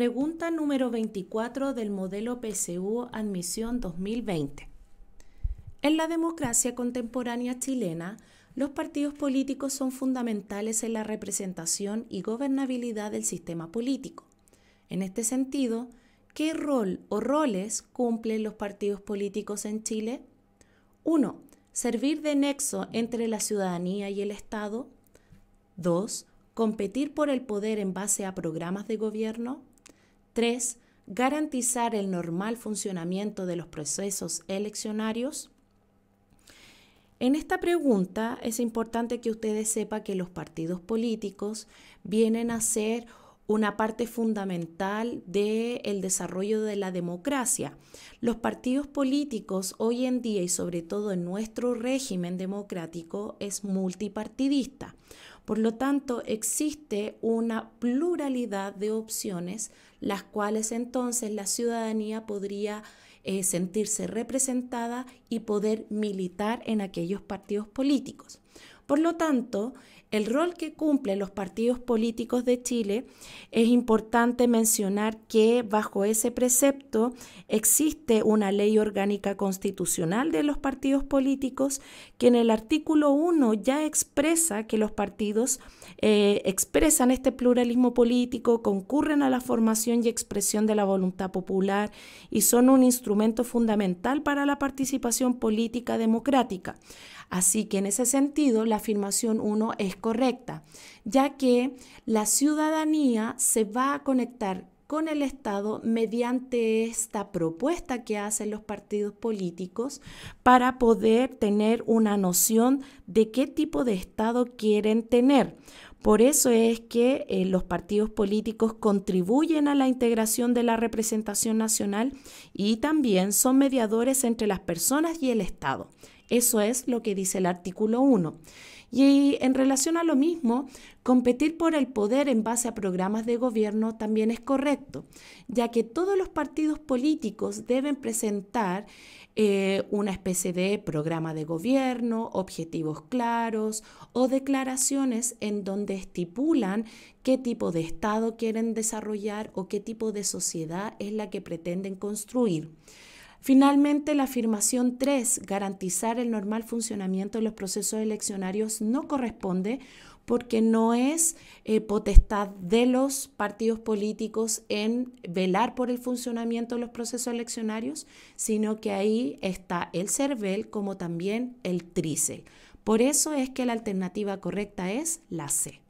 Pregunta número 24 del modelo PSU Admisión 2020. En la democracia contemporánea chilena, los partidos políticos son fundamentales en la representación y gobernabilidad del sistema político. En este sentido, ¿qué rol o roles cumplen los partidos políticos en Chile? 1. Servir de nexo entre la ciudadanía y el Estado. 2. Competir por el poder en base a programas de gobierno. 3. Garantizar el normal funcionamiento de los procesos eleccionarios. En esta pregunta es importante que ustedes sepan que los partidos políticos vienen a ser una parte fundamental del desarrollo de la democracia. Los partidos políticos hoy en día y sobre todo en nuestro régimen democrático es multipartidista. Por lo tanto, existe una pluralidad de opciones, las cuales entonces la ciudadanía podría eh, sentirse representada y poder militar en aquellos partidos políticos. Por lo tanto, el rol que cumplen los partidos políticos de Chile es importante mencionar que bajo ese precepto existe una ley orgánica constitucional de los partidos políticos que en el artículo 1 ya expresa que los partidos eh, expresan este pluralismo político, concurren a la formación y expresión de la voluntad popular y son un instrumento fundamental para la participación política democrática. Así que en ese sentido, la afirmación 1 es correcta, ya que la ciudadanía se va a conectar con el Estado mediante esta propuesta que hacen los partidos políticos para poder tener una noción de qué tipo de Estado quieren tener. Por eso es que eh, los partidos políticos contribuyen a la integración de la representación nacional y también son mediadores entre las personas y el Estado. Eso es lo que dice el artículo 1. Y en relación a lo mismo, competir por el poder en base a programas de gobierno también es correcto, ya que todos los partidos políticos deben presentar eh, una especie de programa de gobierno, objetivos claros o declaraciones en donde estipulan qué tipo de Estado quieren desarrollar o qué tipo de sociedad es la que pretenden construir. Finalmente, la afirmación 3, garantizar el normal funcionamiento de los procesos eleccionarios, no corresponde porque no es eh, potestad de los partidos políticos en velar por el funcionamiento de los procesos eleccionarios, sino que ahí está el CERVEL como también el TRICEL. Por eso es que la alternativa correcta es la C.